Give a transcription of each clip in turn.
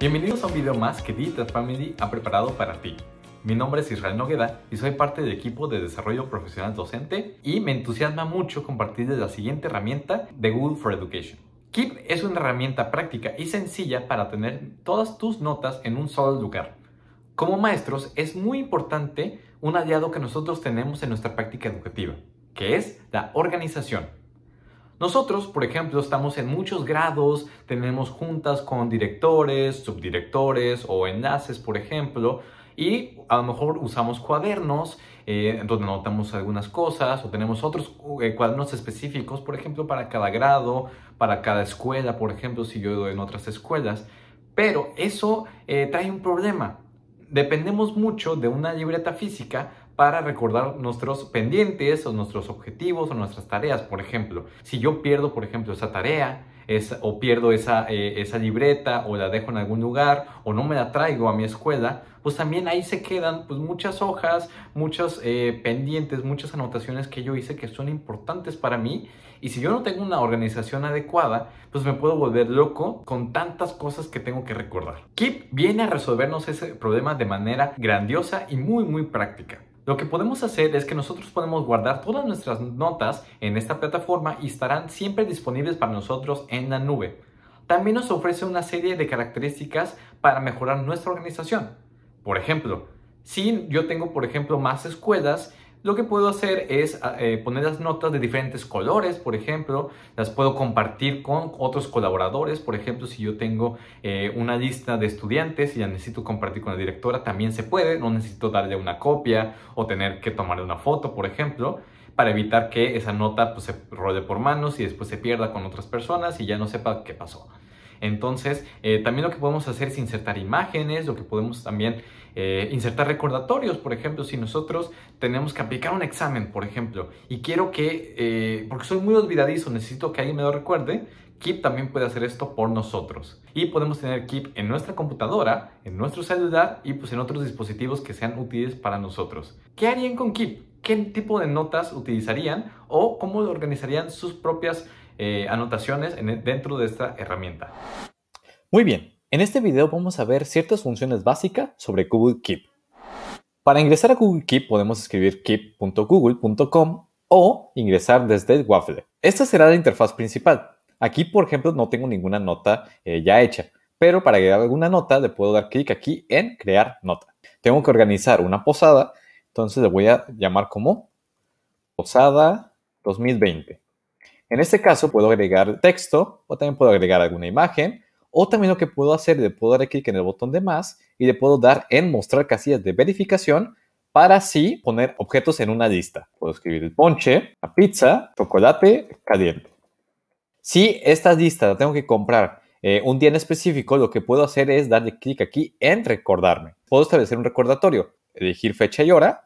Bienvenidos a un video más que Digital Family ha preparado para ti. Mi nombre es Israel Nogueda y soy parte del equipo de desarrollo profesional docente y me entusiasma mucho compartirles la siguiente herramienta de Google for Education. Keep es una herramienta práctica y sencilla para tener todas tus notas en un solo lugar. Como maestros es muy importante un aliado que nosotros tenemos en nuestra práctica educativa, que es la organización. Nosotros, por ejemplo, estamos en muchos grados, tenemos juntas con directores, subdirectores o enlaces, por ejemplo, y a lo mejor usamos cuadernos eh, donde anotamos algunas cosas o tenemos otros eh, cuadernos específicos, por ejemplo, para cada grado, para cada escuela, por ejemplo, si yo doy en otras escuelas. Pero eso eh, trae un problema. Dependemos mucho de una libreta física para recordar nuestros pendientes o nuestros objetivos o nuestras tareas. Por ejemplo, si yo pierdo, por ejemplo, esa tarea, o pierdo esa, eh, esa libreta o la dejo en algún lugar o no me la traigo a mi escuela, pues también ahí se quedan pues, muchas hojas, muchos eh, pendientes, muchas anotaciones que yo hice que son importantes para mí. Y si yo no tengo una organización adecuada, pues me puedo volver loco con tantas cosas que tengo que recordar. Keep viene a resolvernos ese problema de manera grandiosa y muy, muy práctica. Lo que podemos hacer es que nosotros podemos guardar todas nuestras notas en esta plataforma y estarán siempre disponibles para nosotros en la nube. También nos ofrece una serie de características para mejorar nuestra organización. Por ejemplo, si yo tengo, por ejemplo, más escuelas, lo que puedo hacer es ah, eh, poner las notas de diferentes colores, por ejemplo, las puedo compartir con otros colaboradores, por ejemplo, si yo tengo eh, una lista de estudiantes y la necesito compartir con la directora, también se puede, no necesito darle una copia o tener que tomarle una foto, por ejemplo para evitar que esa nota pues, se role por manos y después se pierda con otras personas y ya no sepa qué pasó. Entonces, eh, también lo que podemos hacer es insertar imágenes, lo que podemos también eh, insertar recordatorios, por ejemplo, si nosotros tenemos que aplicar un examen, por ejemplo, y quiero que, eh, porque soy muy olvidadizo, necesito que alguien me lo recuerde, Keep también puede hacer esto por nosotros. Y podemos tener Keep en nuestra computadora, en nuestro celular y pues en otros dispositivos que sean útiles para nosotros. ¿Qué harían con Keep? ¿Qué tipo de notas utilizarían o cómo organizarían sus propias eh, anotaciones e, dentro de esta herramienta. Muy bien, en este video vamos a ver ciertas funciones básicas sobre Google Keep. Para ingresar a Google Keep podemos escribir keep.google.com o ingresar desde Waffle. Esta será la interfaz principal. Aquí, por ejemplo, no tengo ninguna nota eh, ya hecha, pero para crear alguna nota le puedo dar clic aquí en crear nota. Tengo que organizar una posada, entonces le voy a llamar como posada 2020. En este caso puedo agregar texto o también puedo agregar alguna imagen o también lo que puedo hacer es puedo dar clic en el botón de más y le puedo dar en mostrar casillas de verificación para así poner objetos en una lista. Puedo escribir el ponche, la pizza, chocolate caliente. Si esta lista la tengo que comprar eh, un día en específico, lo que puedo hacer es darle clic aquí en recordarme. Puedo establecer un recordatorio, elegir fecha y hora.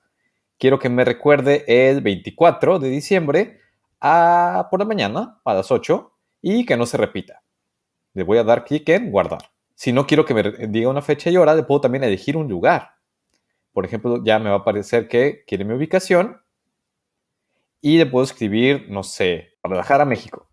Quiero que me recuerde el 24 de diciembre por la mañana a las 8 y que no se repita. Le voy a dar clic en guardar. Si no quiero que me diga una fecha y hora, le puedo también elegir un lugar. Por ejemplo, ya me va a aparecer que quiere mi ubicación y le puedo escribir, no sé, a México.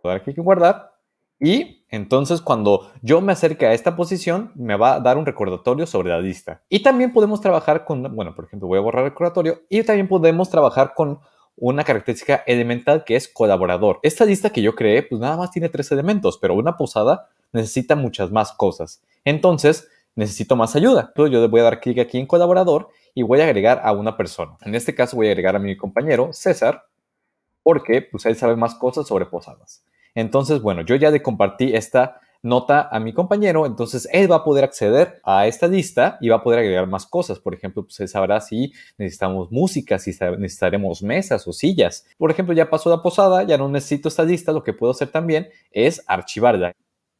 Puedo dar clic en guardar y entonces cuando yo me acerque a esta posición, me va a dar un recordatorio sobre la lista. Y también podemos trabajar con, bueno, por ejemplo, voy a borrar el recordatorio y también podemos trabajar con una característica elemental que es colaborador. Esta lista que yo creé, pues nada más tiene tres elementos, pero una posada necesita muchas más cosas. Entonces, necesito más ayuda. Entonces, yo le voy a dar clic aquí en colaborador y voy a agregar a una persona. En este caso, voy a agregar a mi compañero César, porque pues él sabe más cosas sobre posadas. Entonces, bueno, yo ya le compartí esta nota a mi compañero, entonces él va a poder acceder a esta lista y va a poder agregar más cosas. Por ejemplo, pues él sabrá si necesitamos música, si necesitaremos mesas o sillas. Por ejemplo, ya pasó la posada, ya no necesito esta lista, lo que puedo hacer también es archivarla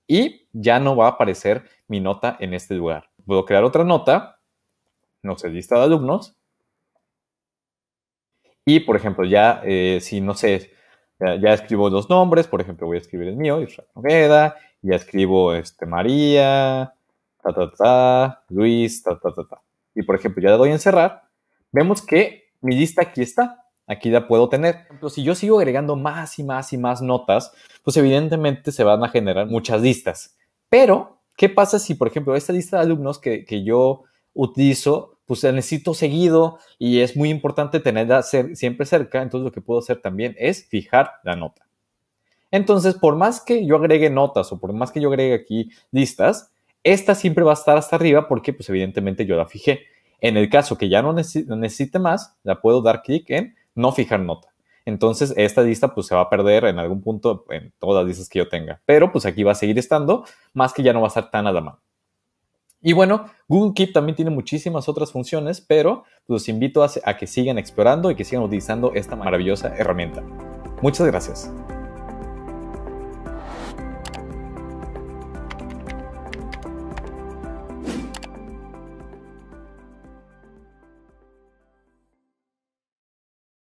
y ya no va a aparecer mi nota en este lugar. Puedo crear otra nota, no sé, lista de alumnos. Y, por ejemplo, ya eh, si no sé, ya, escribo los nombres, por ejemplo, voy a escribir el mío, Israel Nogueda, ya escribo este, María, Luis, Y por ejemplo, ya le doy a encerrar, vemos que mi lista aquí está, aquí la puedo tener. Pero si yo sigo agregando más y más y más notas, pues evidentemente se van a generar muchas listas. Pero, ¿qué pasa si, por ejemplo, esta lista de alumnos que, que yo utilizo, pues la necesito seguido y es muy importante tenerla siempre cerca? Entonces, lo que puedo hacer también es fijar la nota. Entonces, por más que yo agregue notas o por más que yo agregue aquí listas, esta siempre va a estar hasta arriba porque, pues, evidentemente yo la fijé. En el caso que ya no necesite más, la puedo dar clic en no fijar nota. Entonces, esta lista pues se va a perder en algún punto en todas las listas que yo tenga. Pero pues aquí va a seguir estando, más que ya no va a estar tan a la mano. Y bueno, Google Keep también tiene muchísimas otras funciones, pero los invito a, a que sigan explorando y que sigan utilizando esta maravillosa herramienta. Muchas gracias.